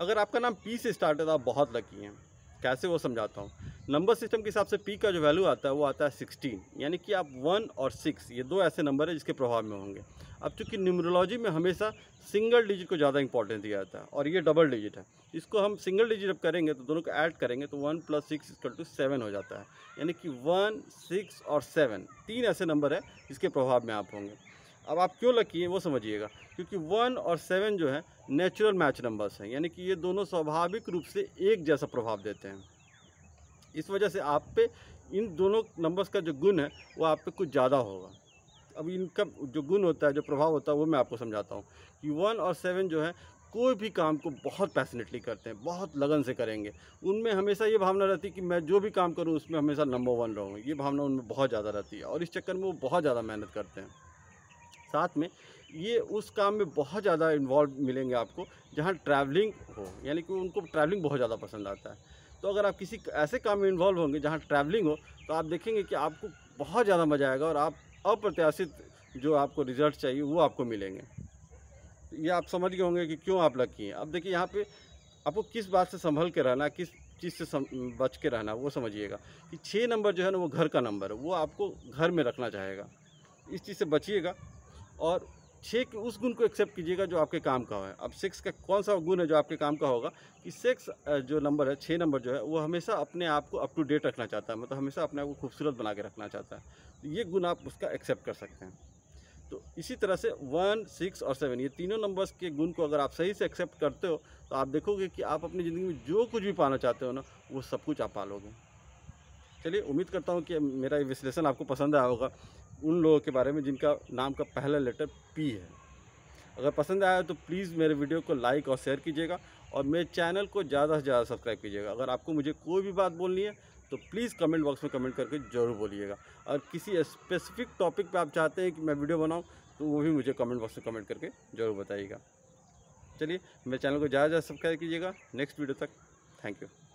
अगर आपका नाम पी से स्टार्ट है तो आप बहुत लकी हैं कैसे वो समझाता हूँ नंबर सिस्टम के हिसाब से पी का जो वैल्यू आता है वो आता है सिक्सटीन यानी कि आप वन और सिक्स ये दो ऐसे नंबर हैं जिसके प्रभाव में होंगे अब चूंकि न्यूमरोलॉजी में हमेशा सिंगल डिजिट को ज़्यादा इंपॉर्टेंस दिया जाता है और ये डबल डिजिट है इसको हम सिंगल डिजिट अब करेंगे तो दोनों को ऐड करेंगे तो one plus six equal to seven हो जाता है यानी कि वन सिक्स और सेवन तीन ऐसे नंबर है जिसके प्रभाव में आप होंगे अब आप क्यों लकी हैं वो समझिएगा क्योंकि वन और सेवन जो है नेचुरल मैच नंबर्स हैं यानी कि ये दोनों स्वाभाविक रूप से एक जैसा प्रभाव देते हैं इस वजह से आप पे इन दोनों नंबर्स का जो गुण है वो आप पे कुछ ज़्यादा होगा अब इनका जो गुण होता है जो प्रभाव होता है वो मैं आपको समझाता हूँ कि वन और सेवन जो है कोई भी काम को बहुत पैसनेटली करते हैं बहुत लगन से करेंगे उनमें हमेशा ये भावना रहती है कि मैं जो भी काम करूँ उसमें हमेशा नंबर वन रहूँ ये भावना उनमें बहुत ज़्यादा रहती है और इस चक्कर में वो बहुत ज़्यादा मेहनत करते हैं साथ में ये उस काम में बहुत ज़्यादा इन्वॉल्व मिलेंगे आपको जहाँ ट्रैवलिंग हो यानी कि उनको ट्रैवलिंग बहुत ज़्यादा पसंद आता है तो अगर आप किसी ऐसे काम में इन्वॉल्व होंगे जहाँ ट्रैवलिंग हो तो आप देखेंगे कि आपको बहुत ज़्यादा मज़ा आएगा और आप अप्रत्याशित जो आपको रिजल्ट चाहिए वो आपको मिलेंगे ये आप समझ गए होंगे कि क्यों आप लकी हैं अब देखिए यहाँ पे आपको किस बात से संभल के रहना किस चीज़ से बच के रहना वो समझिएगा कि छः नंबर जो है ना वो घर का नंबर है वो आपको घर में रखना चाहेगा इस चीज़ से बचिएगा और छः के उस गुण को एक्सेप्ट कीजिएगा जो आपके काम का है अब सिक्स का कौन सा गुण है जो आपके काम का होगा कि सिक्स जो नंबर है छः नंबर जो है वो हमेशा अपने आप को अप टू डेट रखना चाहता है मतलब हमेशा अपने आप को खूबसूरत बना के रखना चाहता है तो ये गुण आप उसका एक्सेप्ट कर सकते हैं तो इसी तरह से वन सिक्स और सेवन ये तीनों नंबर्स के गुण को अगर आप सही से एक्सेप्ट करते हो तो आप देखोगे कि आप अपनी ज़िंदगी में जो कुछ भी पाना चाहते हो ना वो सब कुछ आप पालोगे चलिए उम्मीद करता हूँ कि मेरा ये विश्लेषण आपको पसंद आया होगा उन लोगों के बारे में जिनका नाम का पहला लेटर पी है अगर पसंद आया तो प्लीज़ मेरे वीडियो को लाइक और शेयर कीजिएगा और मेरे चैनल को ज़्यादा से ज़्यादा सब्सक्राइब कीजिएगा अगर आपको मुझे कोई भी बात बोलनी है तो प्लीज़ कमेंट बॉक्स में कमेंट करके ज़रूर बोलिएगा और किसी स्पेसिफिक टॉपिक पे आप चाहते हैं कि मैं वीडियो बनाऊं तो वो भी मुझे कमेंट बॉक्स में कमेंट करके ज़रूर बताइएगा चलिए मेरे चैनल को ज़्यादा से ज़्यादा सब्सक्राइब कीजिएगा नेक्स्ट वीडियो तक थैंक यू